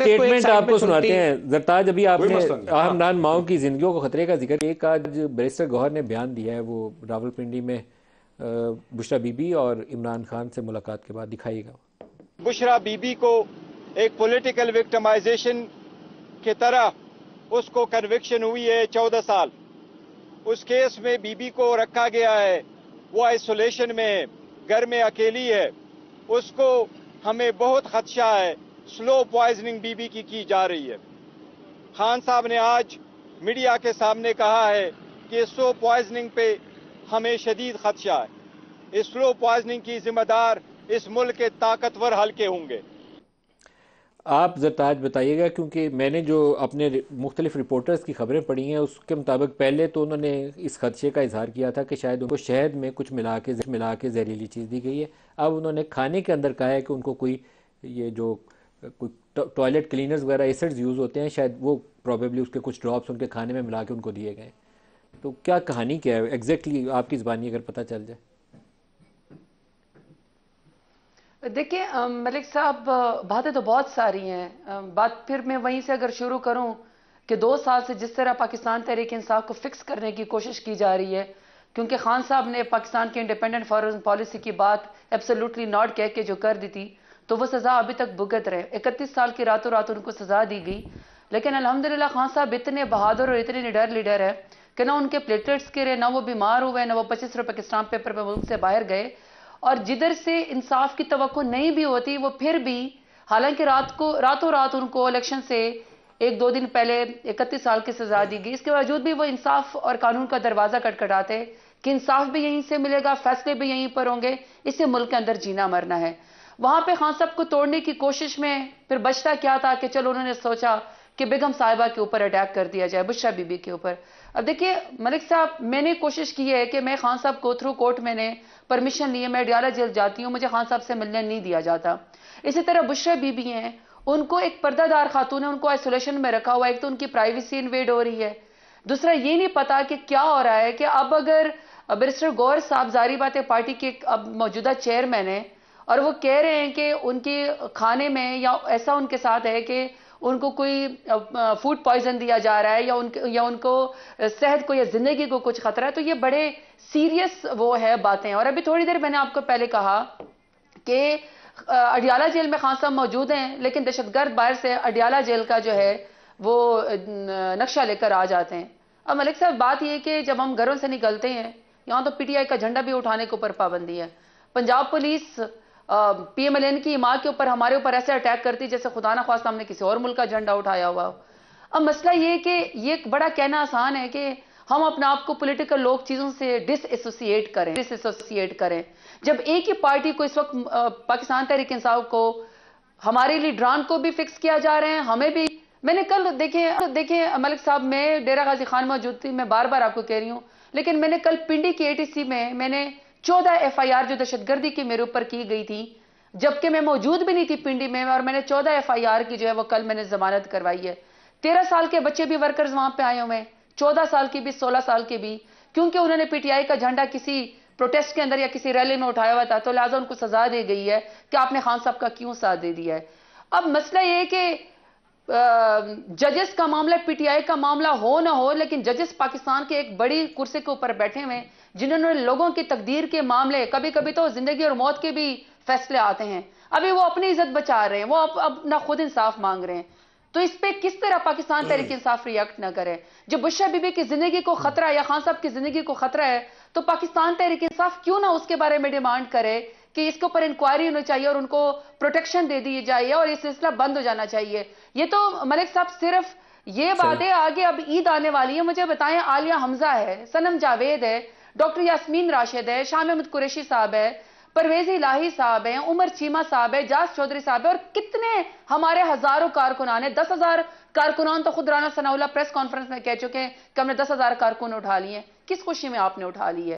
Statement आपको सुनाते हैं जरताज अभी आपने हमरान माओ की जिंदगी को खतरे का जिक्र एक आज बैरिस्टर गौहर ने बयान दिया है वो रावलपिंडी में बुशरा बीबी और इमरान खान से मुलाकात के बाद दिखाईगा बुशरा बीबी को एक पॉलिटिकल विक्टमाइजेशन के तरह उसको कन्विक्शन हुई है चौदह साल उस केस में बीबी को रखा गया है वो आइसोलेशन में है घर में अकेली है उसको हमें बहुत खदशा है स्लो प्वाइजनिंग बीबी की की जा रही है खान साहब ने आज मीडिया के सामने कहा है कि स्लो प्वाइजनिंग पे हमें शदीद खदशा है स्लो प्वाइजनिंग की जिम्मेदार इस मुल्क के ताकतवर हल्के होंगे आप ज़रा बताइएगा क्योंकि मैंने जो अपने मुख्तलिफ रिपोर्टर्स की खबरें पढ़ी हैं उसके मुताबिक पहले तो उन्होंने इस खदशे का इजहार किया था कि शायद उनको शहद में कुछ मिला के मिला के जहरीली चीज़ दी गई है अब उन्होंने खाने के अंदर कहा है कि उनको कोई ये जो कोई टॉयलेट क्लीनर्स वगैरह एसिड्स यूज़ होते हैं शायद वो प्रॉबेबली उसके कुछ ड्रॉप्स उनके खाने में मिला के उनको दिए गए तो क्या कहानी क्या है एग्जैक्टली exactly आपकी ज़बानी अगर पता चल जाए देखिए मलिक साहब बातें तो बहुत सारी हैं बात फिर मैं वहीं से अगर शुरू करूं कि दो साल से जिस तरह पाकिस्तान तहरीक इंसाफ को फिक्स करने की कोशिश की जा रही है क्योंकि खान साहब ने पाकिस्तान की इंडिपेंडेंट फॉरेन पॉलिसी की बात एब्सोल्युटली नॉट कह के जो कर दी थी तो वो सज़ा अभी तक भुगत रहे इकतीस साल की रातों रात उनको सज़ा दी गई लेकिन अलहमदिल्ला खान साहब इतने बहादुर और इतने निडर लीडर है कि ना उनके प्लेटलेट्स गिरे ना वो बीमार हुए ना वो पच्चीस रुपए के स्टाम्प पेपर पर मुल्क से बाहर गए और जिधर से इंसाफ की तो नहीं भी होती वो फिर भी हालांकि रात को रातों रात उनको इलेक्शन से एक दो दिन पहले इकतीस साल की सजा दी गई इसके बावजूद भी वो इंसाफ और कानून का दरवाजा कटकटाते कि इंसाफ भी यहीं से मिलेगा फैसले भी यहीं पर होंगे इसे मुल्क के अंदर जीना मरना है वहां पे खान साहब को तोड़ने की कोशिश में फिर बचता क्या था कि चलो उन्होंने सोचा कि बेगम साहिबा के ऊपर अटैक कर दिया जाए बुशरा बीबी के ऊपर अब देखिए मलिक साहब मैंने कोशिश की है कि मैं खान साहब को थ्रू कोर्ट मैंने परमिशन ली है मैं डियाला जेल जाती हूँ मुझे खान साहब से मिलने नहीं दिया जाता इसी तरह बुशरा बीबी हैं उनको एक पर्दादार खातून है उनको आइसोलेशन में रखा हुआ है एक तो उनकी प्राइवेसी इन्वेड हो रही है दूसरा ये नहीं पता कि क्या हो रहा है कि अब अगर बैरिस्टर गौर साहब जारी बात है पार्टी के अब मौजूदा चेयरमैन है और वो कह रहे हैं कि उनके खाने में या ऐसा उनके साथ है कि उनको कोई फूड पॉइजन दिया जा रहा है या उनके या उनको सेहत को या जिंदगी को कुछ खतरा है तो ये बड़े सीरियस वो है बातें और अभी थोड़ी देर मैंने आपको पहले कहा कि अडियाला जेल में खान साहब मौजूद हैं लेकिन दहशतगर्द बाहर से अडियाला जेल का जो है वो नक्शा लेकर आ जाते हैं अब मलिक साहब बात यह कि जब हम घरों से निकलते हैं यहाँ तो पीटीआई का झंडा भी उठाने के ऊपर पाबंदी है पंजाब पुलिस पीएमएलएन की इमारत के ऊपर हमारे ऊपर ऐसे अटैक करती जैसे खुदा ना खास हमने किसी और मुल्क का झंडा उठाया हुआ अब मसला ये कि ये बड़ा कहना आसान है कि हम अपने आप को पॉलिटिकल लोग चीज़ों से डिसएसोसिएट करें डिसएसोसिएट करें जब एक ही पार्टी को इस वक्त पाकिस्तान तहरीक इंसाफ को हमारे लीडरान को भी फिक्स किया जा रहे हैं हमें भी मैंने कल देखे देखे मलिक साहब मैं डेरा गाजी खान मौजूद थी मैं बार बार आपको कह रही हूँ लेकिन मैंने कल पिंडी की एटीसी में मैंने चौदह आर जो दहशतगर्दी की मेरे ऊपर की गई थी जबकि मैं मौजूद भी नहीं थी पिंडी में और मैंने चौदह एफ आई आर की जो है वो कल मैंने जमानत करवाई है तेरह साल के बच्चे भी वर्कर्स वहां पे आए हुए हैं चौदह साल की भी सोलह साल के भी क्योंकि उन्होंने पीटीआई का झंडा किसी प्रोटेस्ट के अंदर या किसी रैली में उठाया हुआ था तो लिहाजा उनको सजा दी गई है कि आपने खान साहब का क्यों साथ दे दिया है अब मसला यह कि जजेस का मामला पीटीआई का मामला हो ना हो लेकिन जजेस पाकिस्तान के एक बड़ी कुर्सी के ऊपर बैठे हुए हैं जिन्होंने लोगों की तकदीर के मामले कभी कभी तो जिंदगी और मौत के भी फैसले आते हैं अभी वो अपनी इज्जत बचा रहे हैं वो अब अपना खुद इंसाफ मांग रहे हैं तो इस पे किस तरह पाकिस्तान तहरीक हम्म। इंसाफ रिएक्ट ना करे जब बुशा बीबी की जिंदगी को खतरा है या खान साहब की जिंदगी को खतरा है तो पाकिस्तान तहरीक इंसाफ क्यों ना उसके बारे में डिमांड करे कि इसके ऊपर इंक्वायरी होनी चाहिए और उनको प्रोटेक्शन दे दी जाए और ये सिलसिला बंद हो जाना चाहिए ये तो मलिक साहब सिर्फ ये बातें आगे अब ईद आने वाली है मुझे बताएं आलिया हमजा है सनम जावेद है डॉक्टर यास्मीन राशिद है शाम अहमद कुरेशी साहब है परवेज इलाही साहब है उमर चीमा साहब है जास चौधरी साहब है और कितने हमारे हजारों कारकुनान है दस हजार कारकुनान तो खुद राना सनाउला प्रेस कॉन्फ्रेंस में कह चुके हैं कि हमने दस हजार कारकुन उठा लिए किस खुशी में आपने उठा ली है